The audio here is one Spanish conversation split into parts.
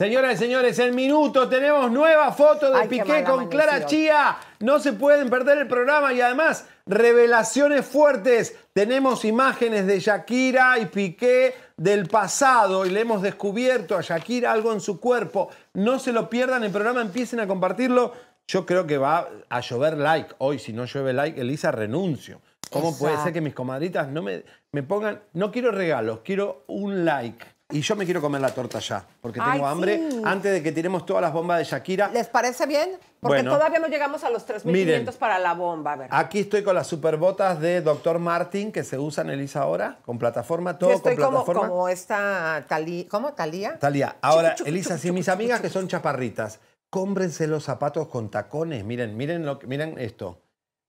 Señoras y señores, en minuto tenemos nueva foto de Piqué con Clara Chía. No se pueden perder el programa y además revelaciones fuertes. Tenemos imágenes de Shakira y Piqué del pasado y le hemos descubierto a Shakira algo en su cuerpo. No se lo pierdan, el programa empiecen a compartirlo. Yo creo que va a llover like hoy. Si no llueve like, Elisa, renuncio. ¿Cómo puede ser que mis comadritas no me, me pongan, no quiero regalos, quiero un like? Y yo me quiero comer la torta ya, porque tengo hambre, antes de que tiremos todas las bombas de Shakira. ¿Les parece bien? Porque todavía no llegamos a los 3.500 para la bomba. Aquí estoy con las superbotas de Dr. Martin, que se usan, Elisa, ahora, con plataforma, todo estoy como, esta Talía. ¿Cómo? Talía. Talía. Ahora, Elisa, si mis amigas que son chaparritas, cómprense los zapatos con tacones. Miren, miren, lo, miren esto.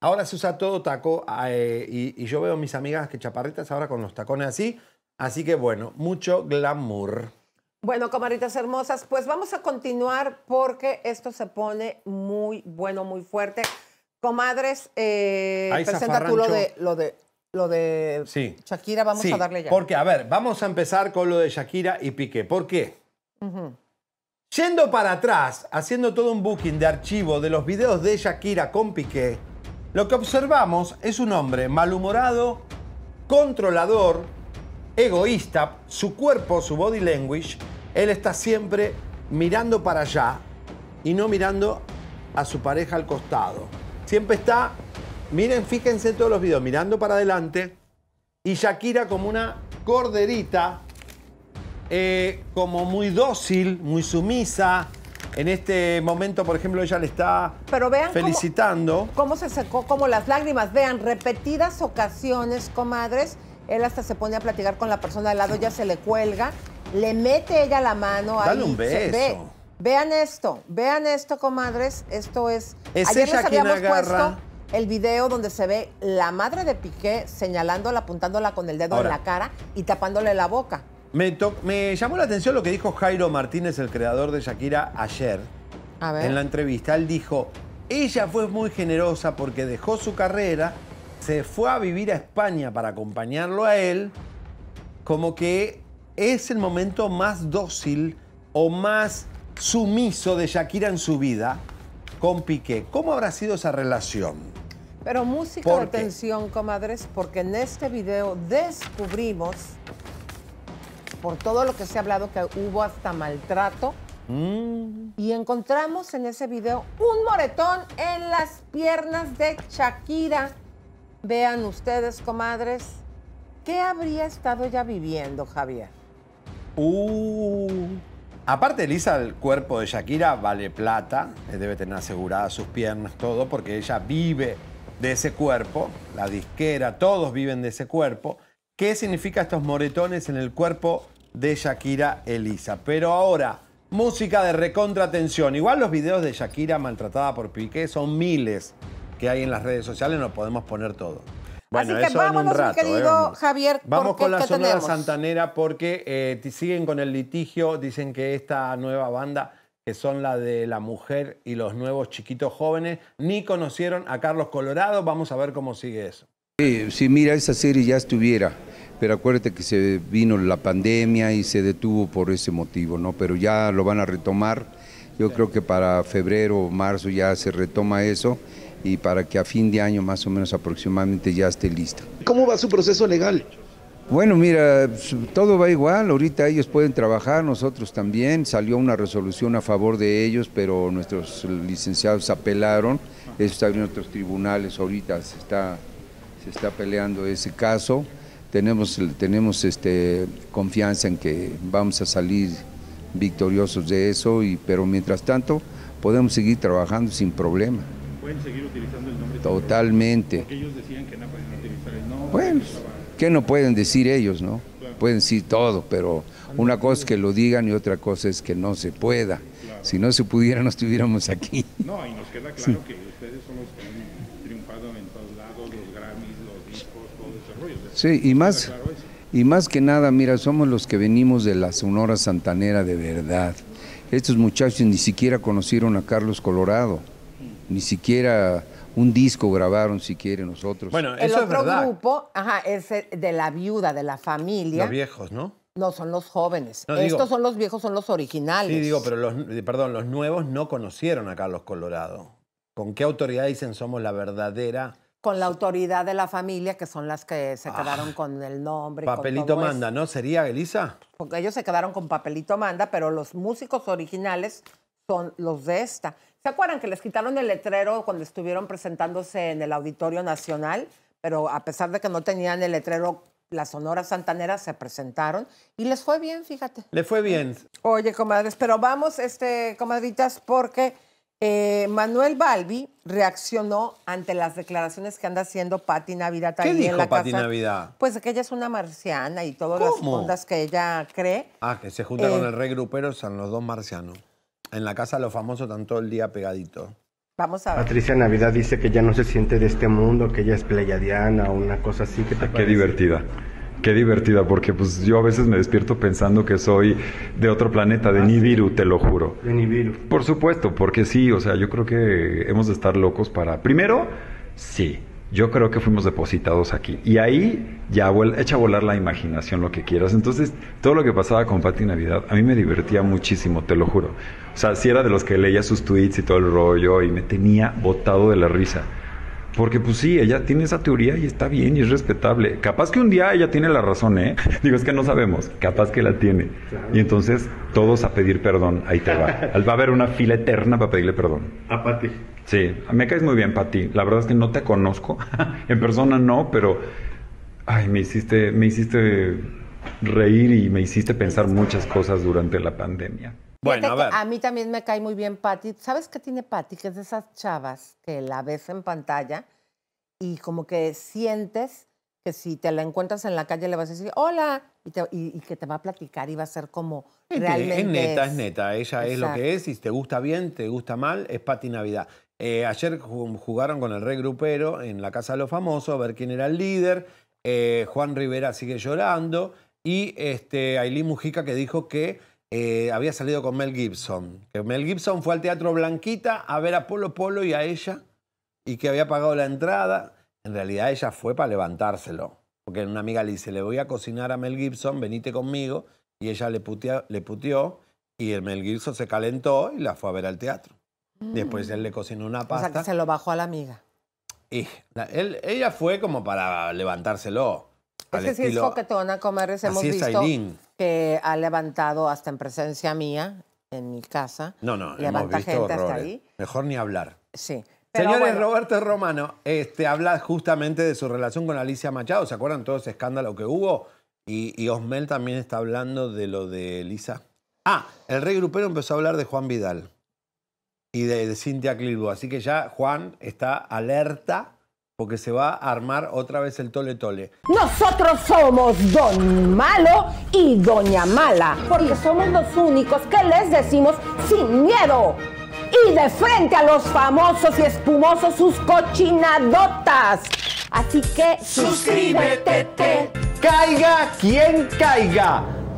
Ahora se usa todo taco ah, eh, y, y yo veo mis amigas que chaparritas ahora con los tacones así Así que bueno, mucho glamour. Bueno, camaritas hermosas, pues vamos a continuar porque esto se pone muy bueno, muy fuerte. Comadres, eh, presenta tú lo de, lo de, lo de Shakira, vamos a darle ya. Porque, a ver, vamos a empezar con lo de Shakira y Piqué. ¿Por qué? Yendo para atrás, haciendo todo un booking de archivo de los videos de Shakira con Piqué, lo que observamos es un hombre malhumorado, controlador, egoísta, su cuerpo, su body language, él está siempre mirando para allá y no mirando a su pareja al costado. Siempre está, miren, fíjense en todos los videos, mirando para adelante y Shakira como una corderita, eh, como muy dócil, muy sumisa. En este momento, por ejemplo, ella le está Pero vean felicitando. Cómo, cómo se secó, como las lágrimas. Vean, repetidas ocasiones, comadres, él hasta se pone a platicar con la persona al lado, ya se le cuelga, le mete ella la mano. Dale ahí, un beso. Vean esto, vean esto, comadres. Esto es. ¿Es Ayer ella quien puesto el video donde se ve la madre de Piqué señalándola, apuntándola con el dedo en la cara y tapándole la boca. Me, me llamó la atención lo que dijo Jairo Martínez, el creador de Shakira, ayer. A ver. En la entrevista, él dijo: Ella fue muy generosa porque dejó su carrera se fue a vivir a España para acompañarlo a él, como que es el momento más dócil o más sumiso de Shakira en su vida con Piqué. ¿Cómo habrá sido esa relación? Pero música de atención, tensión, comadres, porque en este video descubrimos, por todo lo que se ha hablado, que hubo hasta maltrato. Mm. Y encontramos en ese video un moretón en las piernas de Shakira. Vean ustedes, comadres, ¿qué habría estado ya viviendo Javier? Uh. Aparte, Elisa, el cuerpo de Shakira vale plata, eh, debe tener aseguradas sus piernas, todo, porque ella vive de ese cuerpo, la disquera, todos viven de ese cuerpo. ¿Qué significa estos moretones en el cuerpo de Shakira Elisa? Pero ahora, música de recontratención Igual los videos de Shakira maltratada por Piqué son miles que hay en las redes sociales, nos podemos poner todo. Bueno, Así que eso un rato, eh, Javier. Vamos con la Sonora Santanera porque eh, siguen con el litigio. Dicen que esta nueva banda, que son la de la mujer y los nuevos chiquitos jóvenes, ni conocieron a Carlos Colorado. Vamos a ver cómo sigue eso. Sí, mira, esa serie ya estuviera. Pero acuérdate que se vino la pandemia y se detuvo por ese motivo, ¿no? Pero ya lo van a retomar. Yo creo que para febrero o marzo ya se retoma eso y para que a fin de año más o menos aproximadamente ya esté lista. ¿Cómo va su proceso legal? Bueno, mira, todo va igual, ahorita ellos pueden trabajar, nosotros también, salió una resolución a favor de ellos, pero nuestros licenciados apelaron, eso está en otros tribunales, ahorita se está, se está peleando ese caso, tenemos, tenemos este, confianza en que vamos a salir victoriosos de eso, y, pero mientras tanto podemos seguir trabajando sin problema. Pueden seguir utilizando el nombre. Totalmente. Porque ellos decían que no podían utilizar el nombre. Bueno, pues, ¿qué no pueden decir ellos, no? Pueden decir todo, pero una cosa es que lo digan y otra cosa es que no se pueda. Si no se pudiera, no estuviéramos aquí. No, y nos queda claro que ustedes son los que han triunfado en todos lados, los Grammys, los discos, todo ese rollo. sí, y más, y más que nada, mira, somos los que venimos de la Sonora Santanera de verdad. Estos muchachos ni siquiera conocieron a Carlos Colorado ni siquiera un disco grabaron siquiera nosotros. Bueno, el otro grupo, ajá, es de la viuda, de la familia. Los viejos, ¿no? No, son los jóvenes. Estos son los viejos, son los originales. Sí, digo, pero los, eh, perdón, los nuevos no conocieron a Carlos Colorado. ¿Con qué autoridad dicen somos la verdadera? Con la autoridad de la familia, que son las que se ah. quedaron con el nombre. Papelito manda, ¿no? ¿Sería, Elisa? Porque ellos se quedaron con papelito manda, pero los músicos originales son los de esta. ¿Se acuerdan que les quitaron el letrero cuando estuvieron presentándose en el Auditorio Nacional? Pero a pesar de que no tenían el letrero, las Sonora Santanera se presentaron y les fue bien, fíjate. Le fue bien. Oye, comadres, pero vamos, este, comadritas, porque eh, Manuel Balbi reaccionó ante las declaraciones que anda haciendo Pati Navidad ¿Qué dijo Pati Navidad? Pues que ella es una marciana y todas las ondas que ella cree. Ah, que se junta con eh, el rey grupero, son los dos marcianos en la casa lo famoso famosos están todo el día pegadito. Vamos a ver. Patricia Navidad dice que ya no se siente de este mundo, que ella es pleyadiana o una cosa así. ¿Qué, te ah, qué divertida. Qué divertida, porque pues yo a veces me despierto pensando que soy de otro planeta, de ah, Nibiru, te lo juro. De Nibiru. Por supuesto, porque sí, o sea, yo creo que hemos de estar locos para. Primero, sí yo creo que fuimos depositados aquí. Y ahí ya echa a volar la imaginación, lo que quieras. Entonces, todo lo que pasaba con Pati Navidad, a mí me divertía muchísimo, te lo juro. O sea, si era de los que leía sus tweets y todo el rollo y me tenía botado de la risa. Porque pues sí, ella tiene esa teoría y está bien y es respetable. Capaz que un día ella tiene la razón, ¿eh? Digo, es que no sabemos. Capaz que la tiene. Y entonces todos a pedir perdón. Ahí te va. Va a haber una fila eterna para pedirle perdón. A Pati. Sí, me caes muy bien, Pati. La verdad es que no te conozco. en persona no, pero. Ay, me hiciste, me hiciste reír y me hiciste pensar muchas cosas durante la pandemia. Bueno, a, ver. a mí también me cae muy bien Pati. ¿Sabes qué tiene Pati? Que es de esas chavas que la ves en pantalla y como que sientes que si te la encuentras en la calle le vas a decir hola y, que te va a platicar y va a ser como realmente. Es neta, es, neta. Ella es lo que es si te gusta bien, te gusta mal, es Pati Navidad. Eh, ayer jugaron con el rey grupero en la Casa de los Famosos a ver quién era el líder. Eh, Juan Rivera sigue llorando. Y este, Ailín Mujica que dijo que eh, había salido con Mel Gibson. Que Mel Gibson fue al Teatro Blanquita a ver a Polo Polo y a ella y que había pagado la entrada. En realidad ella fue para levantárselo. Porque una amiga le dice, le voy a cocinar a Mel Gibson, venite conmigo. Y ella le, putea, le puteó y el Mel Gibson se calentó y la fue a ver al teatro. Después mm. él le cocinó una pasta. O sea, que se lo bajó a la amiga. Y ella fue como para levantárselo. Es que si es coquetona, hemos visto que ha levantado hasta en presencia mía, en mi casa. No, no, levanta ahí. Mejor ni hablar. Sí. Señores, Roberto Romano este, habla justamente de su relación con Alicia Machado. ¿Se acuerdan todo ese escándalo que hubo? Y, y Osmel también está hablando de lo de Elisa. Ah, el rey grupero empezó a hablar de Juan Vidal y de, Cintia Cynthia Así que ya Juan está alerta porque se va a armar otra vez el tole tole. Nosotros somos Don Malo y Doña Mala, porque somos los únicos que les decimos sin miedo y de frente a los famosos y espumosos sus cochinadotas. Así que suscríbete. Caiga quien caiga.